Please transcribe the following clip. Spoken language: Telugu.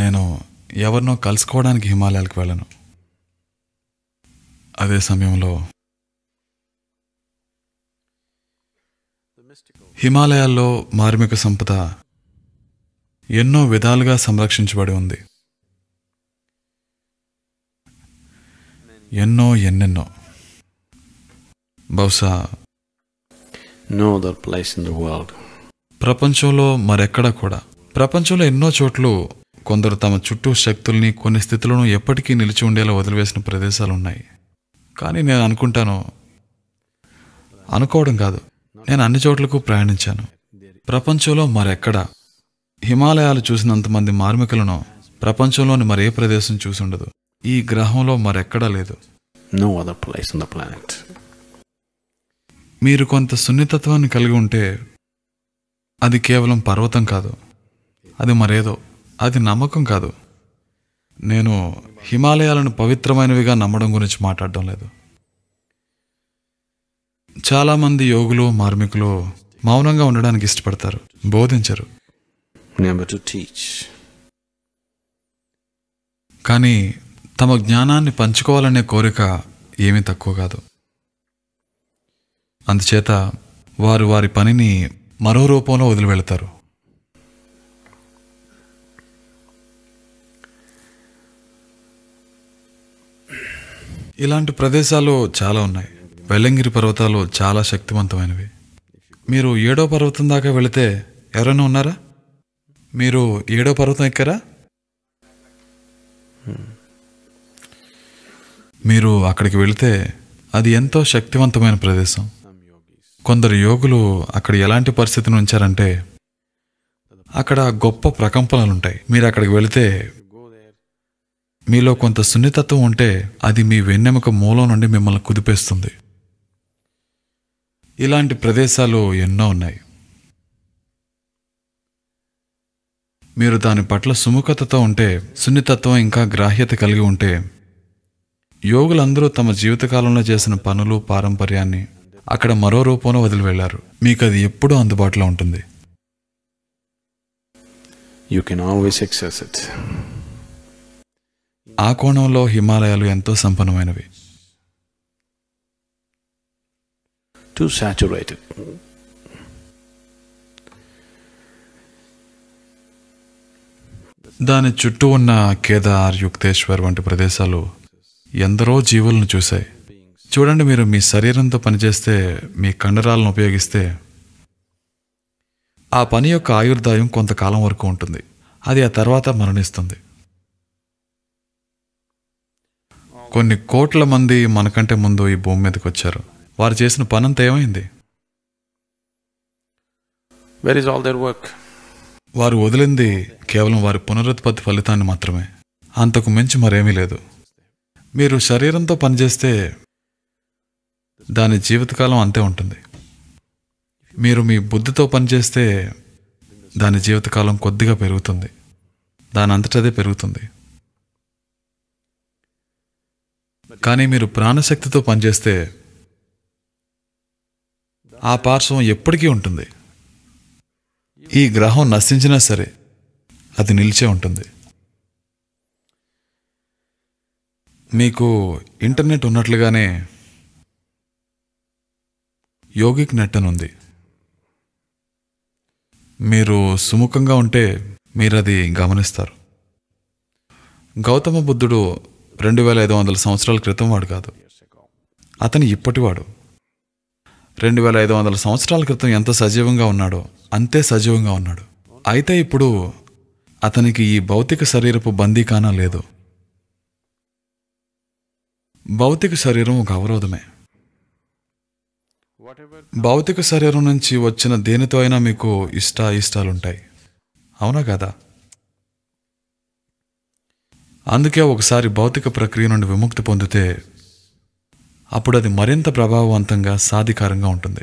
నేను ఎవరినో కలుసుకోవడానికి హిమాలయాలకు వెళ్ళను అదే సమయంలో హిమాలయాల్లో మార్మిక సంపద ఎన్నో విధాలుగా సంరక్షించబడి ఉంది ఎన్నో ఎన్నెన్నో బహుశా no other place in the world ప్రపంచంలో మరెక్కడ కూడా ప్రపంచంలో ఎన్నో చోట్లు కొందరు తమ చుట్టూ శక్తుల్ని కొన్ని స్థితులను ఎప్పటికీ నిలిచి ఉండేలా వదిలివేసిన ప్రదేశాలు ఉన్నాయి కానీ నేను అనుకుంటాను అనుకోవడం కాదు నేను అన్ని చోట్లకు ప్రయాణించాను ప్రపంచంలో మరెక్కడ హిమాలయాలు చూసినంతమంది మార్మికులను ప్రపంచంలోని మరే ప్రదేశం చూసుండదు ఈ గ్రహంలో మరెక్కడా లేదు నో అదర్ మీరు కొంత సున్నితత్వాన్ని కలిగి ఉంటే అది కేవలం పర్వతం కాదు అది మరేదో అది నమ్మకం కాదు నేను హిమాలయాలను పవిత్రమైనవిగా నమ్మడం గురించి మాట్లాడడం లేదు చాలామంది యోగులు మార్మికులు మౌనంగా ఉండడానికి ఇష్టపడతారు బోధించరు కానీ తమ జ్ఞానాన్ని పంచుకోవాలనే కోరిక ఏమీ తక్కువ కాదు అందుచేత వారు వారి పనిని మరో రూపంలో వదిలి వెళతారు ఇలాంటి ప్రదేశాలు చాలా ఉన్నాయి వెల్లంగిరి పర్వతాలు చాలా శక్తివంతమైనవి మీరు ఏడో పర్వతం దాకా వెళితే ఎవరైనా ఉన్నారా మీరు ఏడో పర్వతం ఎక్కారా మీరు అక్కడికి వెళితే అది ఎంతో శక్తివంతమైన ప్రదేశం కొందరు యోగులు అక్కడ ఎలాంటి పరిస్థితిని ఉంచారంటే అక్కడ గొప్ప ప్రకంపనలు ఉంటాయి మీరు అక్కడికి వెళితే మీలో కొంత సున్నితత్వం ఉంటే అది మీ వెన్నెముక మూలం నుండి మిమ్మల్ని కుదిపేస్తుంది ఇలాంటి ప్రదేశాలు ఎన్నో ఉన్నాయి మీరు దాని పట్ల సుముఖతతో ఉంటే సున్నితత్వం ఇంకా గ్రాహ్యత కలిగి ఉంటే యోగులందరూ తమ జీవితకాలంలో చేసిన పనులు పారంపర్యాన్ని అక్కడ మరో రూపంలో వదిలి వెళ్లారు మీకు అది ఎప్పుడూ అందుబాటులో ఉంటుంది యూ కెన్ ఆల్వేస్ ఎక్సర్సైజ్ ఆ కోణంలో హిమాలయాలు ఎంతో సంపన్నమైనవి టు సాచురేటెడ్ దాని చుట్టూ ఉన్న కేదార్ యుక్తేశ్వర్ వంటి ప్రదేశాలు ఎందరో జీవులను చూశాయి చూడండి మీరు మీ శరీరంతో పనిచేస్తే మీ కండరాలను ఉపయోగిస్తే ఆ పని యొక్క ఆయుర్దాయం కొంతకాలం వరకు ఉంటుంది అది ఆ తర్వాత మరణిస్తుంది కొన్ని కోట్ల మంది మనకంటే ముందు ఈ భూమి మీదకి వచ్చారు వారు చేసిన పనంతా ఏమైంది ఆల్ దర్ వర్క్ వారు వదిలింది కేవలం వారి పునరుత్పత్తి ఫలితాన్ని మాత్రమే అంతకు మించి మరేమీ లేదు మీరు శరీరంతో పనిచేస్తే దాని జీవితకాలం అంతే ఉంటుంది మీరు మీ బుద్ధితో పనిచేస్తే దాని జీవితకాలం కొద్దిగా పెరుగుతుంది దాని అంతటదే పెరుగుతుంది కానీ మీరు ప్రాణశక్తితో పనిచేస్తే ఆ పార్శ్వం ఎప్పటికీ ఉంటుంది ఈ గ్రహం నశించినా సరే అది నిలిచే ఉంటుంది మీకు ఇంటర్నెట్ ఉన్నట్లుగానే యోగిక్ నెట్ అని ఉంది మీరు సుముఖంగా ఉంటే మీరు అది గమనిస్తారు గౌతమ బుద్ధుడు రెండు వేల ఐదు వందల సంవత్సరాల క్రితం వాడు కాదు అతను ఇప్పటివాడు రెండు వేల ఐదు వందల సంవత్సరాల క్రితం ఎంత సజీవంగా ఉన్నాడో అంతే సజీవంగా ఉన్నాడు అయితే ఇప్పుడు అతనికి ఈ భౌతిక శరీరపు బందీ కాన లేదు భౌతిక శరీరం ఒక అవరోధమే భౌతిక శరీరం నుంచి వచ్చిన దేనితో అయినా మీకు ఇష్ట ఇష్టాలుంటాయి అవునా కదా అందుకే ఒకసారి భౌతిక ప్రక్రియ నుండి విముక్తి పొందితే అప్పుడు అది మరింత ప్రభావవంతంగా సాధికారంగా ఉంటుంది